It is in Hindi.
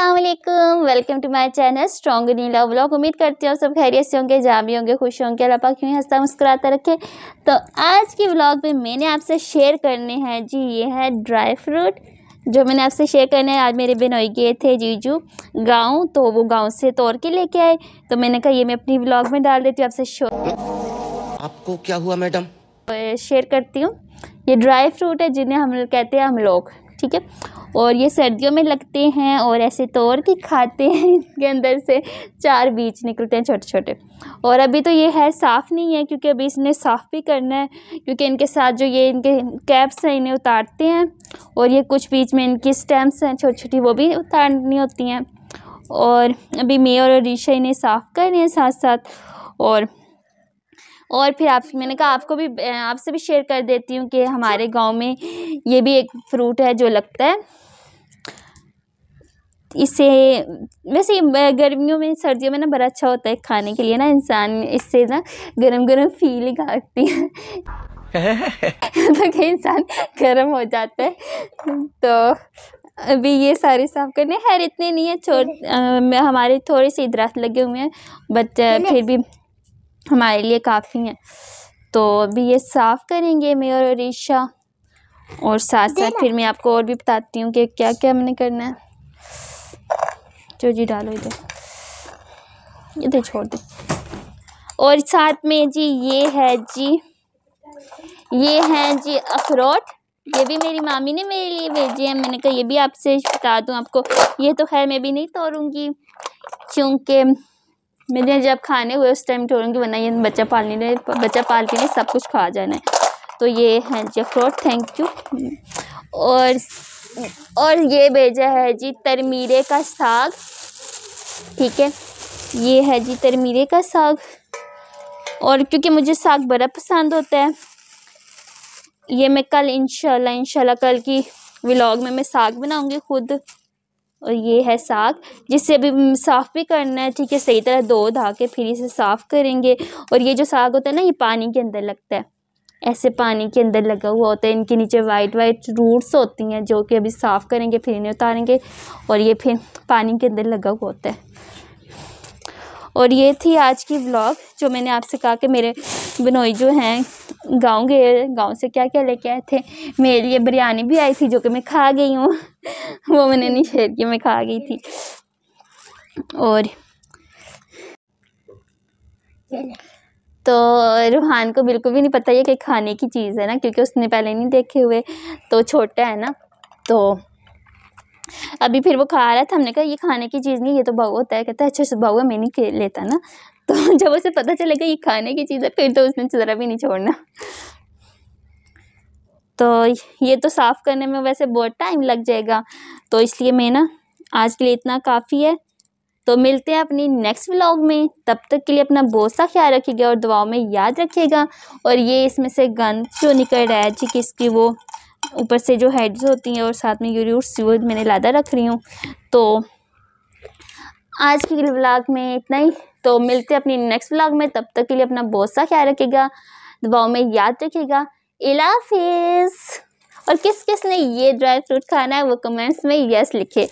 Aslam welcome to my channel स्ट्रॉग नीला ब्लॉग उम्मीद करती हूँ सब खैरियत से होंगे जहाँ भी होंगे खुश होंगे अल्लाह पाक क्यों हंसता मुस्कुराते रखे तो आज के ब्लॉग में मैंने आपसे शेयर करने हैं जी ये है ड्राई फ्रूट जो मैंने आपसे शेयर करने है आज मेरे बहनोई गए थे जीजू गाँव तो वो गाँव से तोड़ के लेके आए तो मैंने कहा ये मैं अपनी ब्लॉग में डाल देती हूँ आपसे शो आपको क्या हुआ मैडम शेयर तो, करती हूँ ये ड्राई फ्रूट है जिन्हें हम कहते हैं हम लोग ठीक है और ये सर्दियों में लगते हैं और ऐसे तोड़ के खाते हैं इसके अंदर से चार बीज निकलते हैं छोटे छोटे और अभी तो ये है साफ़ नहीं है क्योंकि अभी इसने साफ़ भी करना है क्योंकि इनके साथ जो ये इनके कैप्स हैं इन्हें उतारते हैं और ये कुछ बीच में इनकी स्टैम्प्स हैं छोटी छोटी वो भी उतारनी होती हैं और अभी मे और ऋषा इन्हें साफ़ कर रहे हैं साथ साथ और और फिर आप मैंने कहा आपको भी आपसे भी शेयर कर देती हूँ कि हमारे गांव में ये भी एक फ्रूट है जो लगता है इसे वैसे गर्मियों में सर्दियों में ना बड़ा अच्छा होता है खाने के लिए ना इंसान इससे ना गर्म गर्म फीलिंग आती है तो कि इंसान गर्म हो जाता है तो अभी ये सारे साफ करने खैर इतने नहीं है छोट हमारे थोड़े से दरख्त लगे हुए हैं बट फिर भी हमारे लिए काफ़ी हैं तो अभी ये साफ़ करेंगे मैं और रीशा और साथ साथ फिर मैं आपको और भी बताती हूँ कि क्या क्या हमने करना है जो जी डालो इधर इधर छोड़ दो और साथ में जी ये है जी ये हैं जी अखरोट ये भी मेरी मामी ने मेरे लिए भेजे हैं मैंने कहा ये भी आपसे बता दूँ आपको ये तो खैर मैं भी नहीं तोड़ूंगी क्योंकि मैंने जब खाने हुए उस टाइम छोड़ूंगी वरना ये बच्चा पालने ने बच्चा पाल के सब कुछ खा जाना है तो ये है जी अखरोट थैंक यू और और ये भेजा है जी तरमीरे का साग ठीक है ये है जी तरमीरे का साग और क्योंकि मुझे साग बड़ा पसंद होता है ये मैं कल इंशाल्लाह इंशाल्लाह कल की व्लॉग में मैं साग बनाऊंगी खुद और ये है साग जिससे अभी साफ़ भी करना है ठीक है सही तरह धो धा के फिर इसे साफ़ करेंगे और ये जो साग होता है ना ये पानी के अंदर लगता है ऐसे पानी के अंदर लगा हुआ होता है इनके नीचे वाइट वाइट रूट्स होती हैं जो कि अभी साफ़ करेंगे फिर इन्हें उतारेंगे और ये फिर पानी के अंदर लगा हुआ होता है और ये थी आज की ब्लॉग जो मैंने आपसे कहा कि मेरे बनोई जो हैं गाँव गए गाँव से क्या क्या लेके आए थे मेरे लिए बिरयानी भी आई थी जो कि मैं खा गई हूँ वो मैंने नहीं शेयर की मैं खा गई थी और तो रूहान को बिल्कुल भी नहीं पता ये कि खाने की चीज़ है ना क्योंकि उसने पहले नहीं देखे हुए तो छोटा है ना तो अभी फिर वो खा रहा था हमने कहा ये खाने की चीज़ नहीं ये तो बहुत होता है कहता है अच्छा से मैं नहीं लेता ना तो जब उसे पता चलेगा ये खाने की चीज़ है फिर तो उसने ज़रा भी नहीं छोड़ना तो ये तो साफ़ करने में वैसे बहुत टाइम लग जाएगा तो इसलिए मैं ना आज के लिए इतना काफ़ी है तो मिलते हैं अपनी नेक्स्ट व्लॉग में तब तक के लिए अपना बहुत सा ख्याल रखिएगा और दुआओं में याद रखिएगा और ये इसमें से गंद जो निकल रहा है जी कि इसकी वो ऊपर से जो हेड्स होती हैं और साथ में यूरियट्स वो मैंने लादा रख रही हूँ तो आज के ब्लॉग में इतना ही तो मिलते अपनी नेक्स्ट ब्लॉग में तब तक के लिए अपना बहुत सा ख्याल रखेगा दबाव में याद रखेगा इलाफिज और किस किस ने ये ड्राई फ्रूट खाना है वो कमेंट्स में यस लिखे